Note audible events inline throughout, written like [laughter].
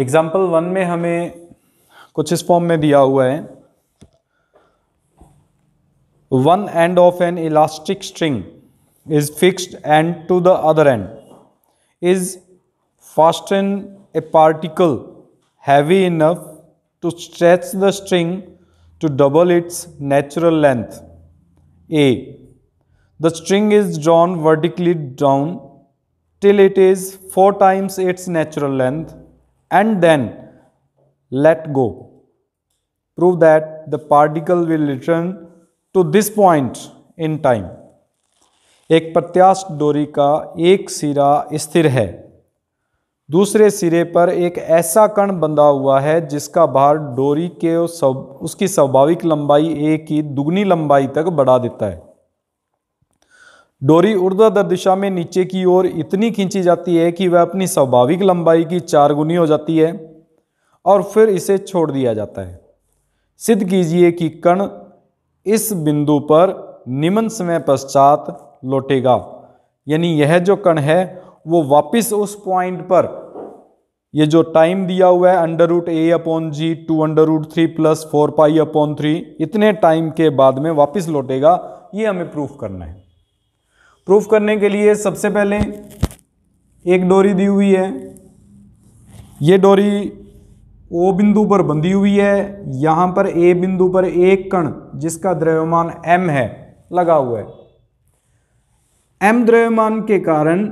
Example one में हमें कुछ इस फॉर्म में दिया हुआ है one end of an elastic string is fixed and to the other end is fastened a particle heavy enough to stretch the string to double its natural length a the string is drawn vertically down till it is four times its natural length and then let go. Prove that the particle will return to this point in time. एक प्रत्यास्थ डोरी का एक सिरा स्थिर है दूसरे सिरे पर एक ऐसा कण बंधा हुआ है जिसका भार डोरी के उसकी स्वाभाविक लंबाई ए की दुगनी लंबाई तक बढ़ा देता है डोरी ऊर्ध्वाधर दिशा में नीचे की ओर इतनी खींची जाती है कि वह अपनी स्वाभाविक लंबाई की चार गुनी हो जाती है और फिर इसे छोड़ दिया जाता है सिद्ध कीजिए कि कण इस बिंदु पर निम्न समय पश्चात लौटेगा यानी यह जो कण है वो वापस उस पॉइंट पर ये जो टाइम दिया हुआ है under root a upon g two under root three plus four pi upon three इतने टाइम के बाद में वापस लौटेगा ये हमें प्रूफ करना है प्रूफ करने के लिए सबसे पहले एक डोरी दी हुई है ये डोरी ओ बिंदु पर बंधी हुई है यहाँ पर ए बिंदु पर एक कण जिसका द्रव्यमान एम है लगा हुआ है एम द्रव्यमान के कारण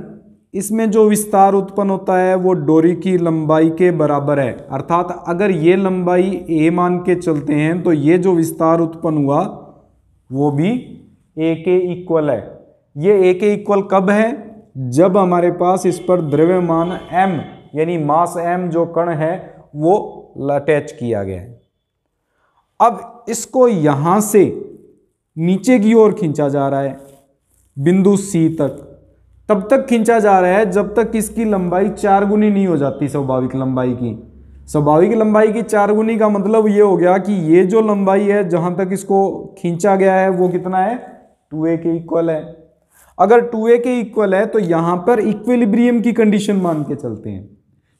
इसमें जो विस्तार उत्पन्न होता है वो डोरी की लंबाई के बराबर है अर्थात अगर ये लंबाई ए मान के चलते हैं तो ये जो विस्तार उत्पन्न हुआ वो भी ए के इक्वल है ये ए के इक्वल कब है जब हमारे पास इस पर द्रव्यमान m यानी मास m जो कण है वो अटैच किया गया है अब इसको यहां से नीचे की ओर खींचा जा रहा है बिंदु सी तक तब तक खींचा जा रहा है जब तक इसकी लंबाई चार गुनी नहीं हो जाती स्वाभाविक लंबाई की स्वाभाविक लंबाई की चार गुनी का मतलब ये हो गया कि ये जो लंबाई है जहां तक इसको खींचा गया है वो कितना है टू ए के इक्वल है अगर टू ए के इक्वल है तो यहाँ पर इक्विलिब्रियम की कंडीशन मान के चलते हैं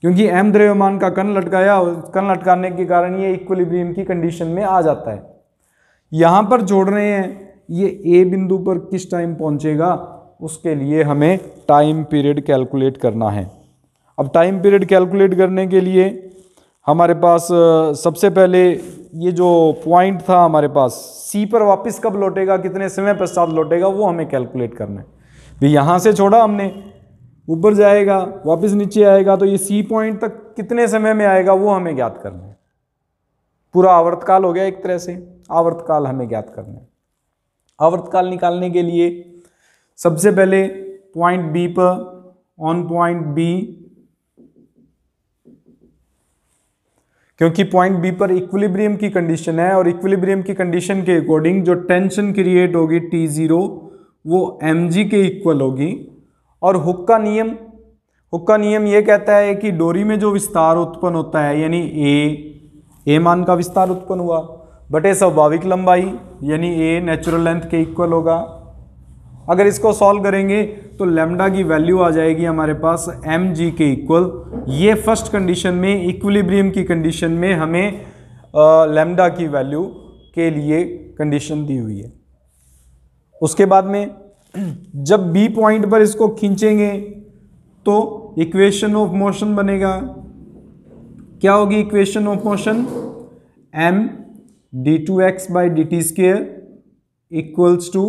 क्योंकि एम द्रव्यमान का कण लटकाया कण लटकाने के कारण ये इक्विलिब्रियम की कंडीशन में आ जाता है यहाँ पर जोड़ रहे हैं ये ए बिंदु पर किस टाइम पहुँचेगा उसके लिए हमें टाइम पीरियड कैलकुलेट करना है अब टाइम पीरियड कैलकुलेट करने के लिए हमारे पास सबसे पहले ये जो पॉइंट था हमारे पास सी पर वापस कब लौटेगा कितने समय पश्चात लौटेगा वो हमें कैलकुलेट करना है भी यहाँ से छोड़ा हमने ऊपर जाएगा वापस नीचे आएगा तो ये सी पॉइंट तक कितने समय में आएगा वो हमें ज्ञात करना है पूरा आवर्तकाल हो गया एक तरह से आवर्तकाल हमें ज्ञात करना है आवर्तकाल निकालने के लिए सबसे पहले पॉइंट बी पर ऑन पॉइंट बी क्योंकि पॉइंट बी पर इक्विलिब्रियम की कंडीशन है और इक्विलिब्रियम की कंडीशन के अकॉर्डिंग जो टेंशन क्रिएट होगी टी ज़ीरो वो एम जी के इक्वल होगी और हुक का नियम हुक का नियम ये कहता है कि डोरी में जो विस्तार उत्पन्न होता है यानी ए ए मान का विस्तार उत्पन्न हुआ बटे स्वाभाविक लंबाई यानी ए नेचुरल लेंथ के इक्वल होगा अगर इसको सॉल्व करेंगे तो लेमडा की वैल्यू आ जाएगी हमारे पास एम जी के इक्वल ये फर्स्ट कंडीशन में इक्विलिब्रियम की कंडीशन में हमें लेमडा की वैल्यू के लिए कंडीशन दी हुई है उसके बाद में जब बी पॉइंट पर इसको खींचेंगे तो इक्वेशन ऑफ मोशन बनेगा क्या होगी equation of motion m D two x by D T square equals to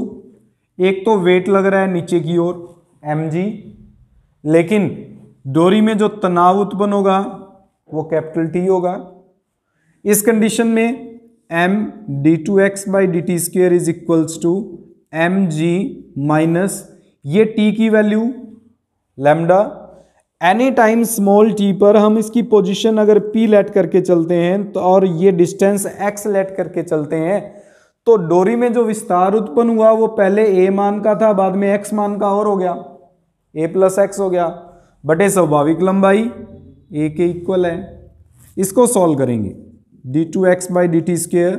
एक तो वेट लग रहा है नीचे की ओर एम लेकिन डोरी में जो तनाव उत्पन्न होगा वो कैपिटल टी होगा इस कंडीशन में m D two x by D t square is equals to M G minus ये टी की value lambda any time small t पर हम इसकी पोजीशन अगर पी लेट करके चलते हैं तो और ये डिस्टेंस एक्स लेट करके चलते हैं तो डोरी में जो विस्तार उत्पन्न हुआ वो पहले ए मान का था बाद में एक्स मान का और हो गया ए प्लस एक्स हो गया बटे स्वाभाविक लंबाई ए के इक्वल है इसको सॉल्व करेंगे d two x by D t square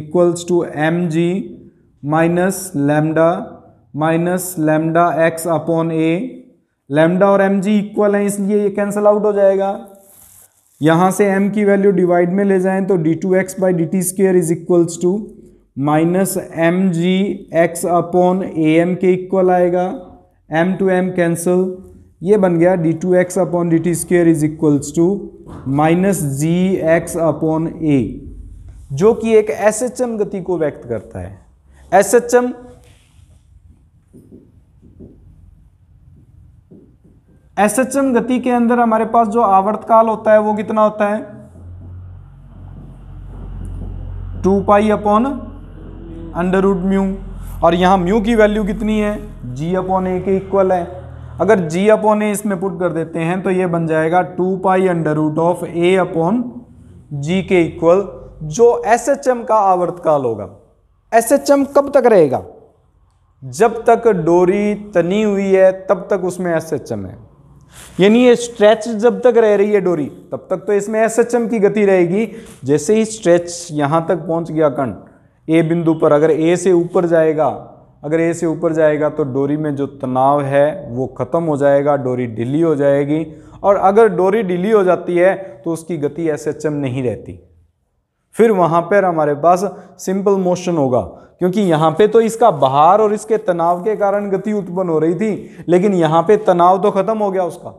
equals to M G minus lambda minus lambda x upon a lambda और एम जी इक्वल है इसलिए ये कैंसिल आउट हो जाएगा यहाँ से m की वैल्यू डिवाइड में ले जाएं तो d two x by D t square is equals to minus M g x upon a m के इक्वल आएगा एम टू एम कैंसिल ये बन गया d two x upon D t square is equals to minus g x upon a जो कि एक S H M गति को व्यक्त करता है S H M S H M गति के अंदर हमारे पास जो आवर्तकाल होता है वो कितना होता है two pi upon under root mu और यहाँ म्यू की वैल्यू कितनी है जी अपॉन ए के इक्वल है अगर जी अपॉन ए इसमें पुट कर देते हैं तो ये बन जाएगा two pi under root of a upon g के इक्वल जो एस एच एम का आवर्तकाल होगा एस एच एम कब तक रहेगा जब तक डोरी तनी हुई है तब तक उसमें एस एच एम है यानी ये स्ट्रेच जब तक रह रही है डोरी तब तक तो इसमें एस एच एम की गति रहेगी जैसे ही स्ट्रेच यहां तक पहुंच गया कण ए बिंदु पर अगर ए से ऊपर जाएगा अगर ए से ऊपर जाएगा तो डोरी में जो तनाव है वो ख़त्म हो जाएगा डोरी ढीली हो जाएगी और अगर डोरी ढीली हो जाती है तो उसकी गति एस एच एम नहीं रहती फिर वहाँ पर हमारे पास सिंपल मोशन होगा क्योंकि यहाँ पे तो इसका बहार और इसके तनाव के कारण गति उत्पन्न हो रही थी लेकिन यहाँ पे तनाव तो ख़त्म हो गया उसका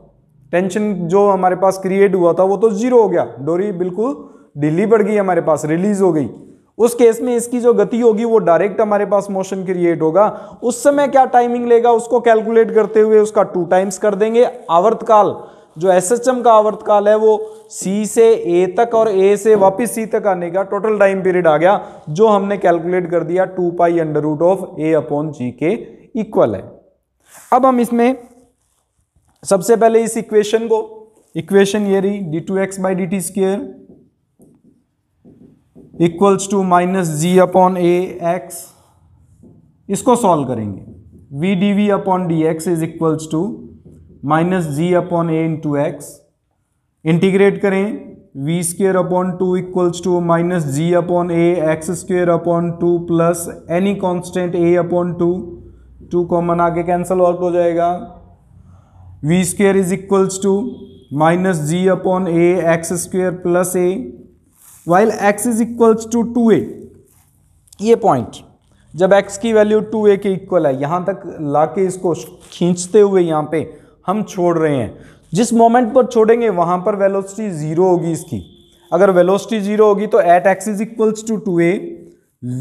टेंशन जो हमारे पास क्रिएट हुआ था वो तो ज़ीरो हो गया डोरी बिल्कुल ढीली पड़ गई हमारे पास रिलीज़ हो गई उस केस में इसकी जो गति होगी वो डायरेक्ट हमारे पास मोशन क्रिएट होगा उस समय क्या टाइमिंग लेगा उसको कैलकुलेट करते हुए उसका टू टाइम्स कर देंगे आवर्तकाल जो एस एच एम का आवर्तकाल है वो सी से ए तक और ए से वापस सी तक आने का टोटल टाइम पीरियड आ गया जो हमने कैलकुलेट कर दिया two pi under root of a upon g के इक्वल है अब हम इसमें सबसे पहले इस इक्वेशन को इक्वेशन ये रही d two x by D t square equals to minus ji upon a x इसको सॉल्व करेंगे v D we upon D x is equals to minus ji upon a into x integrate करें v square upon two equals to minus ji upon a x square upon two plus any constant a upon two two common आगे cancel out हो जाएगा v square is equals to minus ji upon a x square plus a while x is equals to two a ये point जब x की value to ए के equal है यहाँ तक ला के इसको खींचते हुए यहाँ पे हम छोड़ रहे हैं जिस मोमेंट पर छोड़ेंगे वहाँ पर वेलोसिटी ज़ीरो होगी इसकी अगर वेलोसिटी ज़ीरो होगी तो at x is equals to two a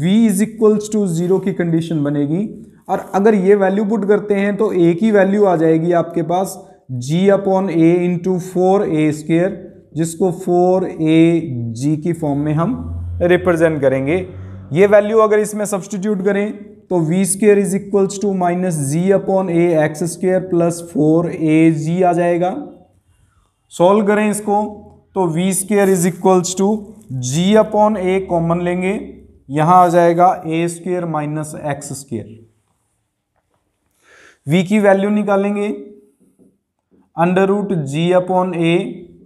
v is equals to zero की कंडीशन बनेगी और अगर ये वैल्यू पुट करते हैं तो ए की वैल्यू आ जाएगी आपके पास g upon a into four a square जिसको फोर ए जी की फॉर्म में हम रिप्रेजेंट करेंगे ये वैल्यू अगर इसमें सब्सटीट्यूट करें तो v square is equals to minus ji upon a x square plus four a g आ जाएगा सॉल्व करें इसको तो v square is equals to g upon a common लेंगे यहां आ जाएगा a square minus x square v की वैल्यू निकालेंगे under root ji upon a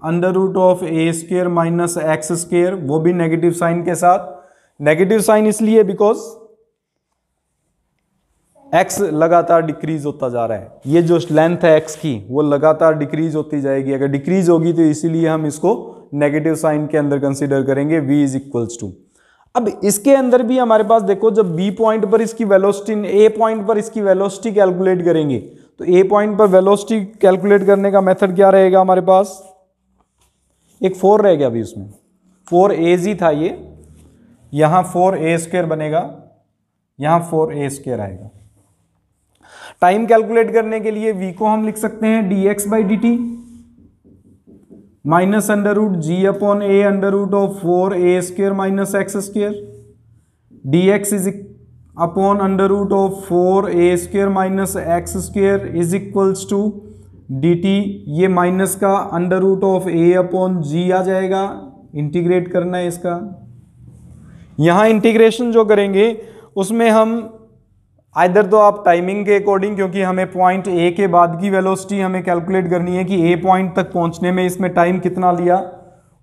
under root of a square minus x square वो भी नेगेटिव साइन के साथ नेगेटिव साइन इसलिए बिकॉज एक्स लगातार डिक्रीज होता जा रहा है ये जो लेंथ है एक्स की वो लगातार डिक्रीज होती जाएगी अगर डिक्रीज होगी तो इसीलिए हम इसको नेगेटिव साइन के अंदर कंसिडर करेंगे वी इज इक्वल्स टू अब इसके अंदर भी हमारे पास देखो जब बी पॉइंट पर इसकी वेलोसिटी ए पॉइंट पर इसकी वेलोसिटी कैलकुलेट करेंगे तो ए पॉइंट पर वेलोसिटी कैलकुलेट करने का मेथड क्या रहेगा हमारे पास एक फोर रह गया अभी उसमें फोर एज ही था ये यहां फोर ए स्क्वेयर बनेगा यहां फोर ए स्क्वेयर आएगा टाइम कैलकुलेट करने के लिए वी को हम लिख सकते हैं D x by D T minus under root ji upon a under root of four a square minus x square d x is upon under root of four a square minus x square is equals to d ये minus का under root of a upon g आ जाएगा integrate करना है इसका यहाँ integration जो करेंगे उसमें हम आइधर तो आप टाइमिंग के अकॉर्डिंग क्योंकि हमें पॉइंट ए के बाद की वेलोसिटी हमें कैलकुलेट करनी है कि ए पॉइंट तक पहुंचने में इसमें टाइम कितना लिया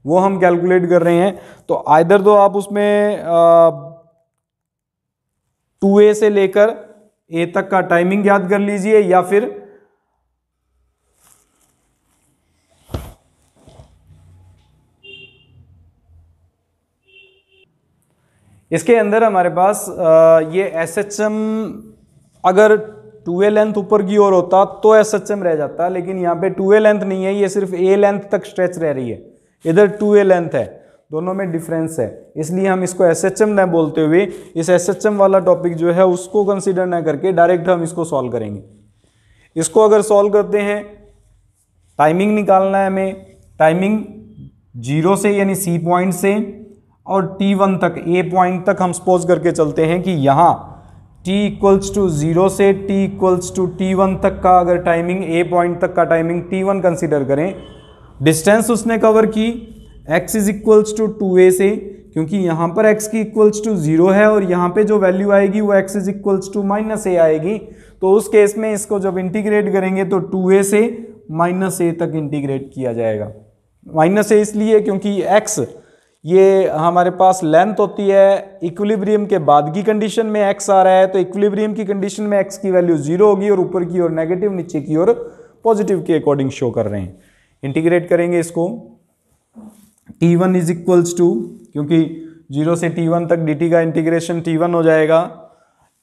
वो हम कैलकुलेट कर रहे हैं तो आइधर तो आप उसमें टू ए से लेकर ए तक का टाइमिंग याद कर लीजिए या फिर इसके अंदर हमारे पास ये एस एच एम अगर टू ए लेंथ ऊपर की ओर होता तो एस एच एम रह जाता लेकिन यहाँ पे टू ए लेंथ नहीं है ये सिर्फ ए लेंथ तक स्ट्रेच रह रही है इधर टू ए लेंथ है दोनों में डिफरेंस है इसलिए हम इसको एस एच एम न बोलते हुए इस एस एच एम वाला टॉपिक जो है उसको कंसिडर ना करके डायरेक्ट हम इसको सॉल्व करेंगे इसको अगर सॉल्व करते हैं टाइमिंग निकालना है हमें टाइमिंग जीरो से यानी सी पॉइंट से और T1 तक A पॉइंट तक हम सपोज करके चलते हैं कि यहाँ T इक्वल्स टू ज़ीरो से T इक्वल्स टू T1 तक का अगर टाइमिंग A पॉइंट तक का टाइमिंग T1 कंसीडर करें डिस्टेंस उसने कवर की x is equals to two a से क्योंकि यहाँ पर x की इक्वल्स टू ज़ीरो है और यहाँ पे जो वैल्यू आएगी वो x is equals to minus a आएगी तो उस केस में इसको जब इंटीग्रेट करेंगे तो टू ए से माइनस ए तक इंटीग्रेट किया जाएगा माइनस ए इसलिए क्योंकि एक्स ये हमारे पास लेंथ होती है इक्विलिब्रियम के बाद की कंडीशन में एक्स आ रहा है तो इक्विलिब्रियम की कंडीशन में एक्स की वैल्यू जीरो होगी और ऊपर की ओर नेगेटिव नीचे की ओर पॉजिटिव के अकॉर्डिंग शो कर रहे हैं इंटीग्रेट करेंगे इसको t one is equals to क्योंकि जीरो से टी वन तक डी का इंटीग्रेशन टी वन हो जाएगा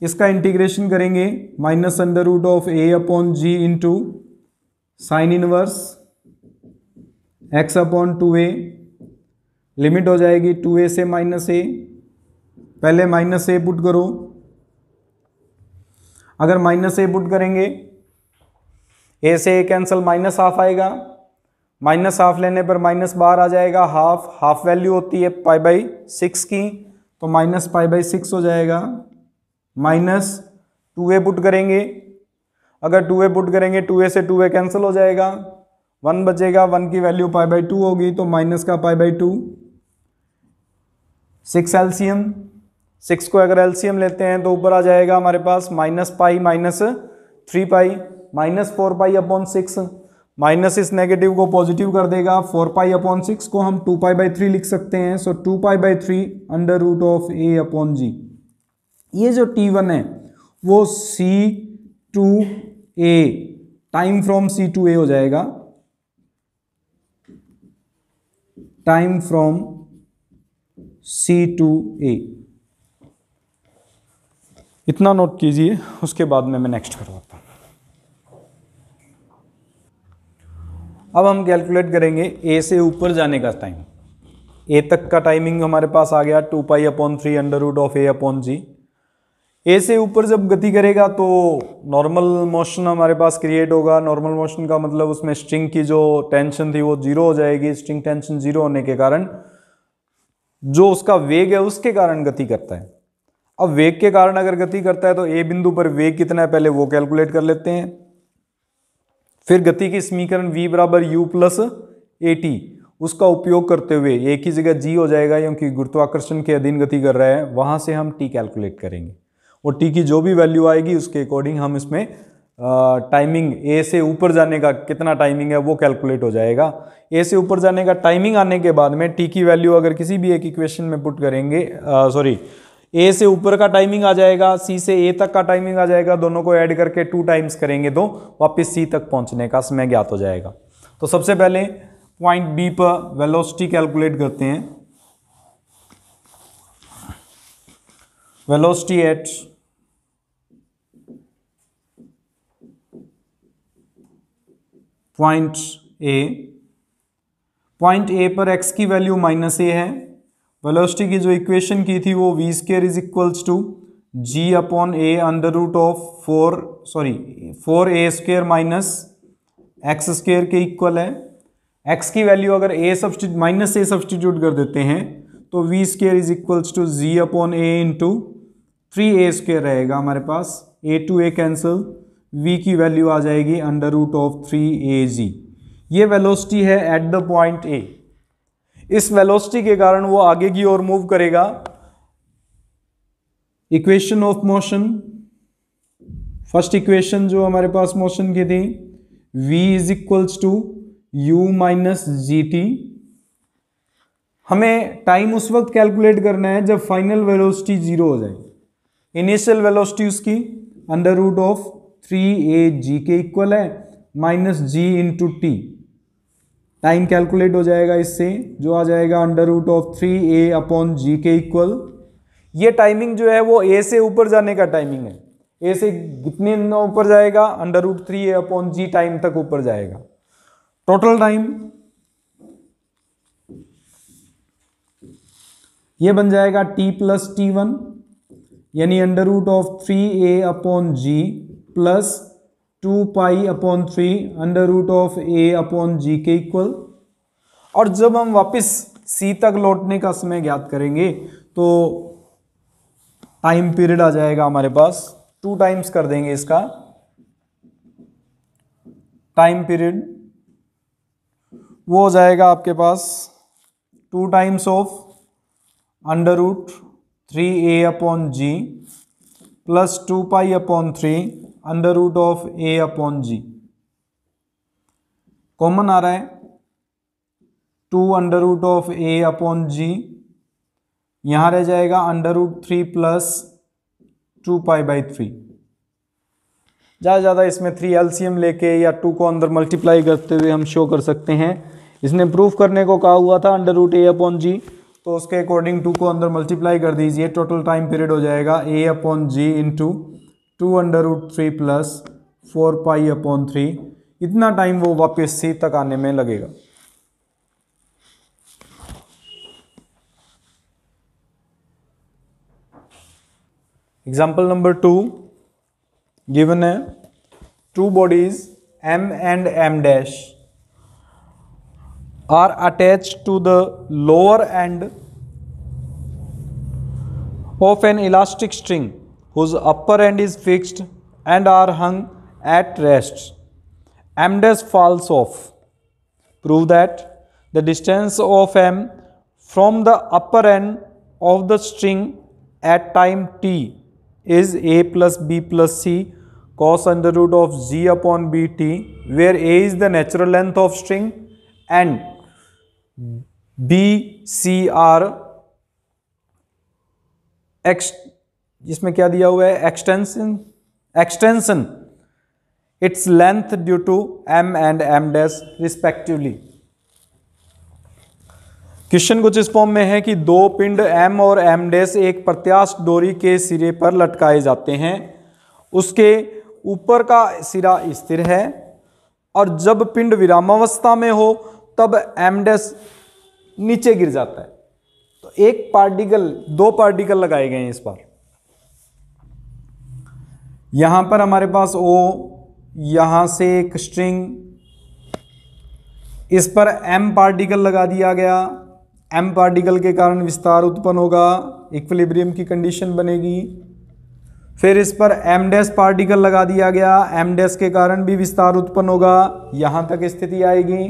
इसका इंटीग्रेशन करेंगे minus under root of a upon ji into sine inverse x upon two a limit हो जाएगी टू ए से माइनस ए पहले माइनस ए पुट करो अगर माइनस ए पुट करेंगे ए से ए कैंसिल माइनस हाफ आएगा माइनस हाफ लेने पर माइनस बाहर आ जाएगा हाफ हाफ वैल्यू होती है पाई बाई सिक्स की तो माइनस पाई बाई सिक्स हो जाएगा माइनस टू ए पुट करेंगे अगर टू ए पुट करेंगे टू ए से टू ए कैंसिल हो जाएगा वन बचेगा वन की वैल्यू पाई बाई टू होगी तो माइनस का पाई बाई टू सिक्स एल्सियम सिक्स को अगर एल्सियम लेते हैं तो ऊपर आ जाएगा हमारे पास minus pi minus three pi minus four pi upon six minus इस नेगेटिव को पॉजिटिव कर देगा फोर पाई अपॉन सिक्स को हम टू पाई बाई थ्री लिख सकते हैं so two pi by three under root of a upon g ये जो टी वन है वो C to A time from C to A हो जाएगा time from C to A इतना नोट कीजिए उसके बाद में मैं नेक्स्ट करवाता हूँ अब हम कैलकुलेट करेंगे ए से ऊपर जाने का टाइम ए तक का टाइमिंग हमारे पास आ गया two pi upon three under root of a upon g A से ऊपर जब गति करेगा तो नॉर्मल मोशन हमारे पास क्रिएट होगा नॉर्मल मोशन का मतलब उसमें स्ट्रिंग की जो टेंशन थी वो जीरो हो जाएगी स्ट्रिंग टेंशन जीरो होने के कारण जो उसका वेग है उसके कारण गति करता है अब वेग के कारण अगर गति करता है तो ए बिंदु पर वेग कितना है पहले वो कैलकुलेट कर लेते हैं फिर गति की समीकरण v बराबर यू प्लस ए टी उसका उपयोग करते हुए ए की जगह जी हो जाएगा क्योंकि गुरुत्वाकर्षण के अधीन गति कर रहा है वहां से हम टी कैलकुलेट करेंगे और टी की जो भी वैल्यू आएगी उसके अकॉर्डिंग हम इसमें टाइमिंग ए से ऊपर जाने का कितना टाइमिंग है वो कैलकुलेट हो जाएगा ए से ऊपर जाने का टाइमिंग आने के बाद में टी की वैल्यू अगर किसी भी एक इक्वेशन में पुट करेंगे सॉरी ए से ऊपर का टाइमिंग आ जाएगा सी से ए तक का टाइमिंग आ जाएगा दोनों को ऐड करके टू टाइम्स करेंगे तो वापस सी तक पहुंचने का समय ज्ञात हो जाएगा तो सबसे पहले पॉइंट बी पर वेलोसिटी कैलकुलेट करते हैं velocity at point A point A पर एक्स की वैल्यू माइनस ए है वेलोसिटी की जो इक्वेशन की थी वो v square is equals to g upon a under root of four sorry four a square minus x square के इक्वल है एक्स की वैल्यू अगर ए सब्सटी माइनस ए सब्सटीट्यूट कर देते हैं तो v square is equals to g upon a into three a square रहेगा हमारे पास a to a cancel v की वैल्यू आ जाएगी under root of three a g ये वेलोसिटी है एट द पॉइंट ए इस वेलोसिटी के कारण वो आगे की ओर मूव करेगा equation of motion first equation जो हमारे पास मोशन की थी v is equals to u minus g t हमें टाइम उस वक्त कैलकुलेट करना है जब फाइनल वेलोसिटी जीरो हो जाए इनिशियल वेलोसिटी उसकी under root of three a g के इक्वल है minus g into t time calculate हो जाएगा इससे जो आ जाएगा under root of three a upon g के इक्वल ये टाइमिंग जो है वो ए से ऊपर जाने का टाइमिंग है ए से कितने ऊपर जाएगा under root three a upon g time तक ऊपर जाएगा टोटल टाइम ये बन जाएगा टी प्लस टी वन यानी under root of three a upon g plus two pi upon three under root of a upon g के equal और जब हम वापस सी तक लौटने का समय ज्ञात करेंगे तो टाइम पीरियड आ जाएगा हमारे पास टू टाइम्स कर देंगे इसका टाइम पीरियड वो हो जाएगा आपके पास two times of under root three a upon g plus two pi upon three under root of a upon g common आ रहा है two under root of a upon g यहां रह जाएगा under root three plus two pi by three ज़्यादा ज़्यादा इसमें three LCM लेके या टू को अंदर मल्टीप्लाई करते हुए हम शो कर सकते हैं इसने प्रूफ करने को कहा हुआ था under root a upon g तो उसके अकॉर्डिंग टू को अंदर मल्टीप्लाई कर दीजिए टोटल टाइम पीरियड हो जाएगा a upon ji into two under root three plus four pi upon three इतना टाइम वो वापस सी तक आने में लगेगा एग्जाम्पल नंबर टू गिवन है two bodies m and M dash are attach to the lower end of an elastic string whose upper end is fixed and are hung at rest. M dash falls off. Prove that the distance of M from the upper end of the string at time t is a plus b plus c cos under root of z upon bt where a is the natural length of string and b c are इसमें क्या दिया हुआ है extension extension its length due to M and M dash respectively question कुछ इस form में है कि दो पिंड एम और एम डैश एक प्रत्याश डोरी के सिरे पर लटकाए जाते हैं उसके ऊपर का सिरा स्थिर है और जब पिंड विरामावस्था में हो तब एम डैश नीचे गिर जाता है तो एक पार्टिकल दो पार्टिकल लगाए गए हैं इस बार यहाँ पर हमारे पास ओ यहाँ से एक स्ट्रिंग इस पर एम पार्टिकल लगा दिया गया एम पार्टिकल के कारण विस्तार उत्पन्न होगा इक्विलिब्रियम की कंडीशन बनेगी फिर इस पर एम डैश पार्टिकल लगा दिया गया एम डैश के कारण भी विस्तार उत्पन्न होगा यहाँ तक स्थिति आएगी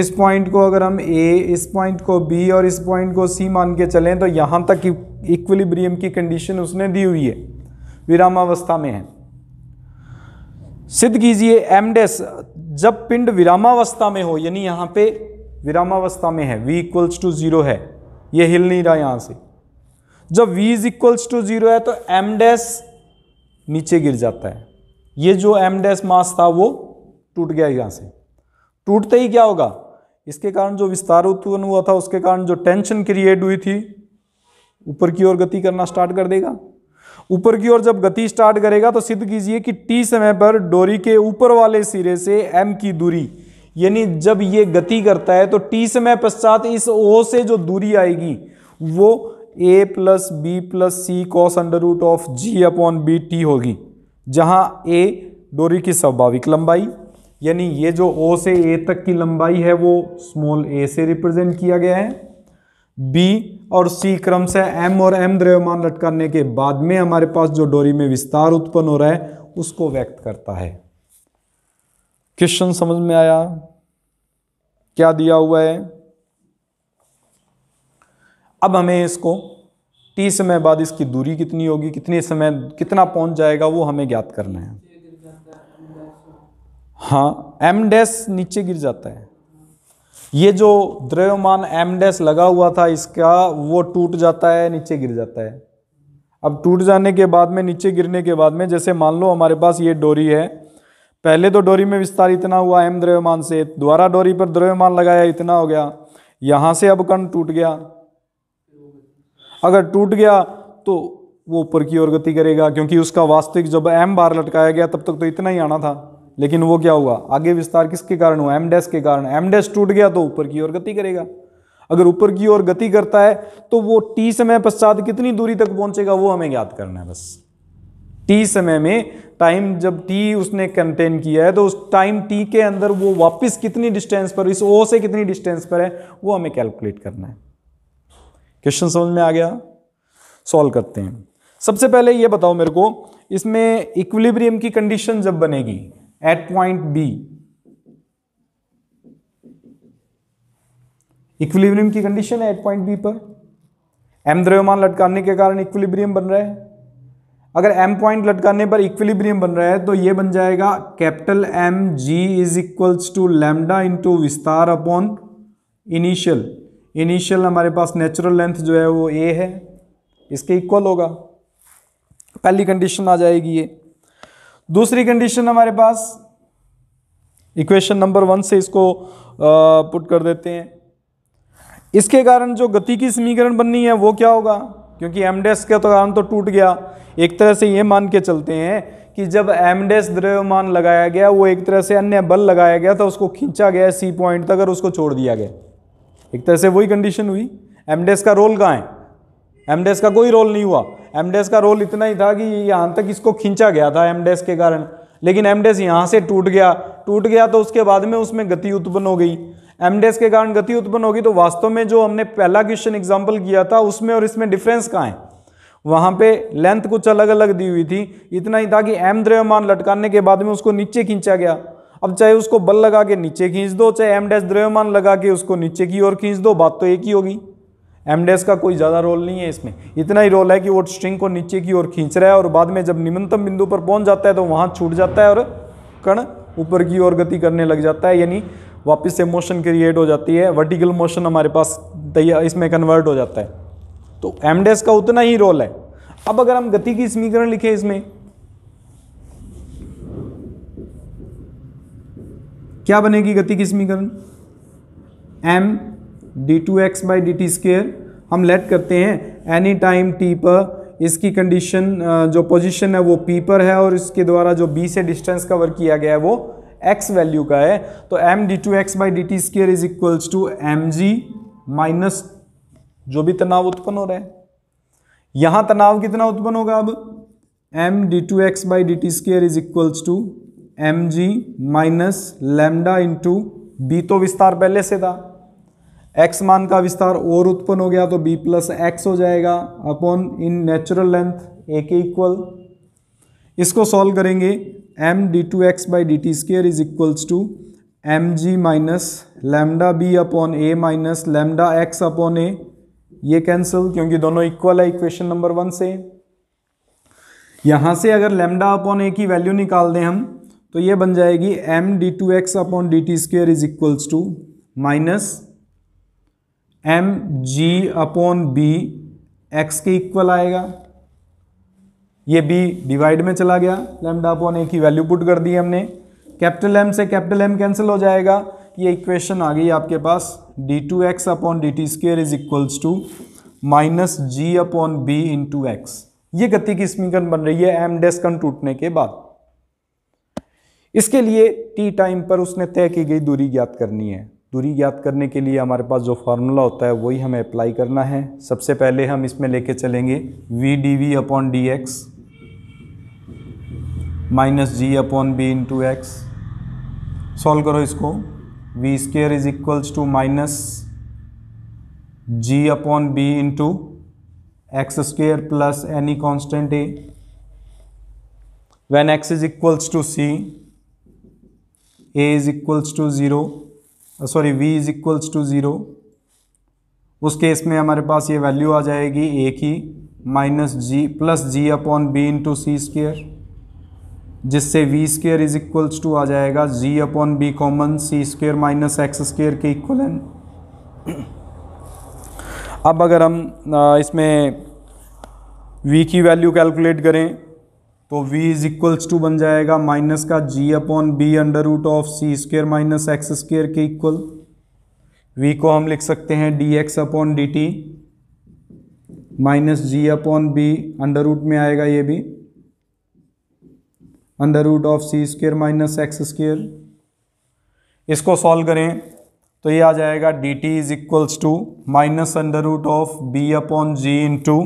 इस पॉइंट को अगर हम ए इस पॉइंट को बी और इस पॉइंट को सी मान के चलें तो यहाँ तक इक्विलिब्रियम की कंडीशन उसने दी हुई है विरामावस्था में है सिद्ध कीजिए एमडेस जब पिंड विरामावस्था में हो यानी यहां पे विरामावस्था में है v इक्वल्स टू ज़ीरो है ये हिल नहीं रहा यहां से जब v is equals to zero है तो एमडेस नीचे गिर जाता है ये जो एमडेस मास था वो टूट गया यहां से टूटते ही क्या होगा इसके कारण जो विस्तार उत्पन्न हुआ था उसके कारण जो टेंशन क्रिएट हुई थी ऊपर की ओर गति करना स्टार्ट कर देगा ऊपर की ओर जब गति स्टार्ट करेगा तो सिद्ध कीजिए कि टी समय पर डोरी के ऊपर वाले सिरे से एम की दूरी यानी जब ये गति करता है तो टी समय पश्चात इस ओ से जो दूरी आएगी वो A plus B plus C cos under root of G upon B T होगी जहाँ ए डोरी की स्वाभाविक लंबाई यानी ये जो ओ से ए तक की लंबाई है वो स्मॉल ए से रिप्रेजेंट किया गया है बी और सी क्रम से एम और एम द्रव्यमान लटकाने के बाद में हमारे पास जो डोरी में विस्तार उत्पन्न हो रहा है उसको व्यक्त करता है क्वेश्चन समझ में आया क्या दिया हुआ है अब हमें इसको टी समय बाद इसकी दूरी कितनी होगी कितने समय कितना पहुंच जाएगा वो हमें ज्ञात करना है हाँ एम डैश नीचे गिर जाता है ये जो द्रव्यमान एम डैश लगा हुआ था इसका वो टूट जाता है नीचे गिर जाता है अब टूट जाने के बाद में नीचे गिरने के बाद में जैसे मान लो हमारे पास ये डोरी है पहले तो डोरी में विस्तार इतना हुआ एम द्रव्यमान से द्वारा डोरी पर द्रव्यमान लगाया इतना हो गया यहाँ से अब कण टूट गया अगर टूट गया तो वो ऊपर की ओर गति करेगा क्योंकि उसका वास्तविक जब एम बार लटकाया गया तब तक तो इतना ही आना था लेकिन वो क्या हुआ आगे विस्तार किसके कारण हुआ एम डैश के कारण एम डैश टूट गया तो ऊपर की ओर गति करेगा अगर ऊपर की ओर गति करता है तो वो टी समय पश्चात कितनी दूरी तक पहुंचेगा वो हमें ज्ञात करना है बस टी समय में टाइम जब टी उसने कंटेन किया है तो उस टाइम टी के अंदर वो वापस कितनी डिस्टेंस पर इस ओ से कितनी डिस्टेंस पर है वो हमें कैलकुलेट करना है क्वेश्चन समझ में आ गया सॉल्व करते हैं सबसे पहले ये बताओ मेरे को इसमें इक्विलिब्रियम की कंडीशन जब बनेगी at point B इक्विलिब्रियम की कंडीशन है एट पॉइंट बी पर एम द्रव्यमान लटकाने के कारण इक्विलिब्रियम बन रहा है अगर एम पॉइंट लटकाने पर इक्विलिब्रियम बन रहा है तो ये बन जाएगा capital M G is equals to lambda into विस्तार अपॉन इनिशियल इनिशियल हमारे पास नेचुरल लेंथ जो है वो ए है इसके इक्वल होगा पहली कंडीशन आ जाएगी ये दूसरी कंडीशन हमारे पास इक्वेशन नंबर वन से इसको पुट कर देते हैं इसके कारण जो गति की समीकरण बननी है वो क्या होगा क्योंकि एम डेस का तो कारण तो टूट गया एक तरह से ये मान के चलते हैं कि जब एम डेस द्रव्यमान लगाया गया वो एक तरह से अन्य बल लगाया गया था तो उसको खींचा गया सी पॉइंट तक और उसको छोड़ दिया गया एक तरह से वही कंडीशन हुई एम का रोल कहाँ है एम का कोई रोल नहीं हुआ एमडेस का रोल इतना ही था कि यहाँ तक इसको खींचा गया था एमडेस के कारण लेकिन एमडेस यहाँ से टूट गया टूट गया तो उसके बाद में उसमें गति उत्पन्न हो गई एमडेस के कारण गति उत्पन्न होगी तो वास्तव में जो हमने पहला क्वेश्चन एग्जाम्पल किया था उसमें और इसमें डिफरेंस कहाँ है वहाँ पे लेंथ कुछ अलग अलग दी हुई थी इतना ही था कि एम द्रव्यमान लटकाने के बाद में उसको नीचे खींचा गया अब चाहे उसको बल लगा के नीचे खींच दो चाहे एम डैश द्रव्यमान लगा के उसको नीचे की ओर खींच दो बात तो एक ही होगी एमडेस का कोई ज़्यादा रोल नहीं है इसमें इतना ही रोल है कि वो स्ट्रिंग को नीचे की ओर खींच रहा है और बाद में जब निम्नतम बिंदु पर पहुंच जाता है तो वहाँ छूट जाता है और कण ऊपर की ओर गति करने लग जाता है यानी वापस से मोशन क्रिएट हो जाती है वर्टिकल मोशन हमारे पास तैयार इसमें कन्वर्ट हो जाता है तो एमडेस का उतना ही रोल है अब अगर हम गति की समीकरण लिखें इसमें क्या बनेगी गति की समीकरण M D two x by D T square हम लेट करते हैं एनी टाइम टी पर इसकी कंडीशन जो पोजीशन है वो पी पर है और इसके द्वारा जो बी से डिस्टेंस कवर किया गया है वो एक्स वैल्यू का है तो M D two x by D T square is equals to M G minus जो भी तनाव उत्पन्न हो रहा है यहाँ तनाव कितना उत्पन्न होगा अब M D two x by D T square is equals to M G minus lambda into B तो विस्तार पहले से था एक्स मान का विस्तार और उत्पन्न हो गया तो बी प्लस एक्स हो जाएगा upon in natural length A के इक्वल इसको सॉल्व करेंगे M D two x by D T square is equals to M G minus lambda B upon A minus lambda X upon A ये cancel क्योंकि दोनों equal है equation number one से यहाँ से अगर लेमडा अपॉन ए की वैल्यू निकाल दें हम तो ये बन जाएगी M D two x upon D T square is equals to minus M G upon B X के इक्वल आएगा ये बी डिवाइड में चला गया लेमडा अपॉन ए की वैल्यू पुट कर दी हमने कैपिटल एम से कैपिटल एम कैंसिल हो जाएगा ये इक्वेशन आ गई आपके पास D two x upon D T square is equals to minus ji upon B into X ये गति की समीकरण बन रही है एम डेस्कन टूटने के बाद इसके लिए टी टाइम पर उसने तय की गई दूरी ज्ञात करनी है दूरी ज्ञात करने के लिए हमारे पास जो फार्मूला होता है वही हमें अप्लाई करना है सबसे पहले हम इसमें लेके चलेंगे V D we upon D X minus ji upon B into X solve करो इसको V square is equals to minus ji upon B into X square plus any constant A when X is equals to C A is equals to zero sorry uh, v is equals to zero उस case में हमारे पास ये value आ जाएगी A की minus G plus G upon B into C square जिससे V square is equals to आ जाएगा G upon B common C square minus x square के इक्वल अब अगर हम uh, इसमें वी की वैल्यू कैलकुलेट करें तो v इज इक्वल्स टू बन जाएगा माइनस का g upon B under root of C square minus x square के इक्वल v को हम लिख सकते हैं D X upon D T minus जी अपॉन बी अंडर रूट में आएगा ये भी under root of C square minus x square इसको सॉल्व करें तो ये आ जाएगा D T is equals to minus under root of B upon ji into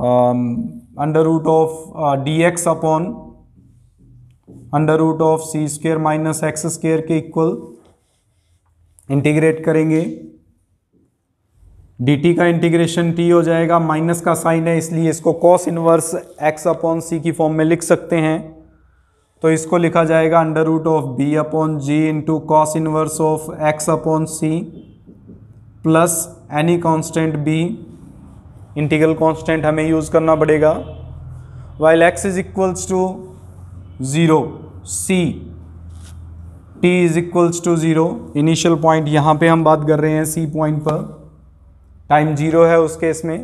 under root of D X upon under root of C square minus x square के equal integrate करेंगे dt का integration t हो जाएगा minus का sign है इसलिए इसको cos inverse x upon C की फॉर्म में लिख सकते हैं तो इसको लिखा जाएगा under root of B upon ji into cos inverse of X upon C plus any constant B integral constant हमें यूज़ करना पड़ेगा while x is equals to zero C T is equals to zero initial point यहाँ पे हम बात कर रहे हैं सी पॉइंट पर टाइम ज़ीरो है उस केस में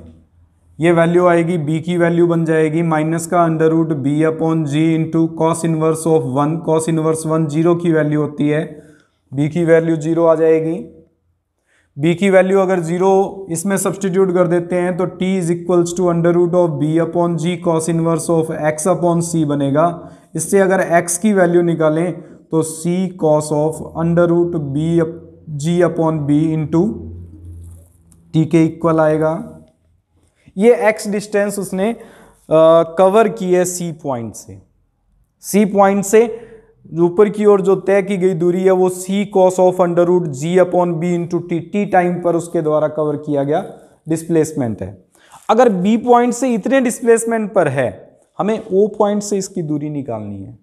ये वैल्यू आएगी बी की वैल्यू बन जाएगी माइनस का under root B upon ji into cos inverse of one cos inverse one zero की वैल्यू होती है बी की वैल्यू जीरो आ जाएगी b की वैल्यू अगर जीरो इसमें सब्सटीट्यूट कर देते हैं तो t is equals to under root of B upon G cos inverse of x upon C बनेगा इससे अगर x की वैल्यू निकालें तो c cos of under root B G upon B into T के इक्वल आएगा ये x डिस्टेंस उसने कवर की है c पॉइंट से c पॉइंट से ऊपर की ओर जो तय की गई दूरी है वो C cos of under root ji upon B into T T time पर उसके द्वारा कवर किया गया डिस्प्लेसमेंट है अगर बी पॉइंट से इतने डिस्प्लेसमेंट पर है हमें ओ पॉइंट से इसकी दूरी निकालनी है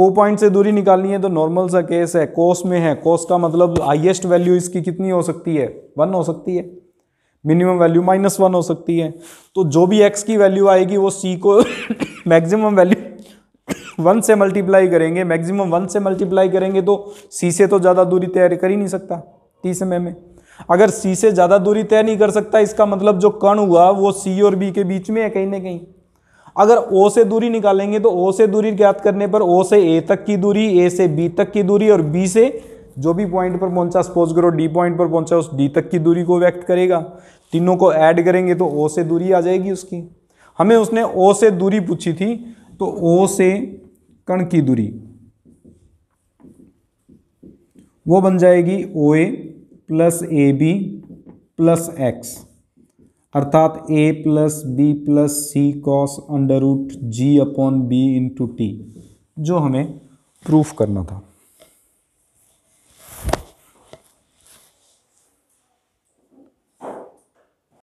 ओ पॉइंट से दूरी निकालनी है तो नॉर्मल सा केस है कोस में है कोस का मतलब हाइएस्ट वैल्यू इसकी कितनी हो सकती है वन हो सकती है मिनिमम वैल्यू माइनस वन हो सकती है तो जो भी एक्स की वैल्यू आएगी वो सी को मैक्सिमम [coughs] वैल्यू वन से मल्टीप्लाई करेंगे मैक्सिमम वन से मल्टीप्लाई करेंगे तो सी से तो ज़्यादा दूरी तय कर ही नहीं सकता तीस एम में अगर सी से ज़्यादा दूरी तय नहीं कर सकता इसका मतलब जो कण हुआ वो सी और बी के बीच में है कहीं ना कहीं अगर ओ से दूरी निकालेंगे तो ओ से दूरी ज्ञात करने पर ओ से ए तक की दूरी ए से बी तक की दूरी और बी से जो भी पॉइंट पर पहुंचा सपोज करो डी पॉइंट पर पहुंचा उस डी तक की दूरी को व्यक्त करेगा तीनों को ऐड करेंगे तो ओ से दूरी आ जाएगी उसकी हमें उसने ओ से दूरी पूछी थी तो ओ से कण की दूरी वो बन जाएगी O A plus A B plus X अर्थात A plus B plus C cos under root ji upon B into T जो हमें प्रूफ करना था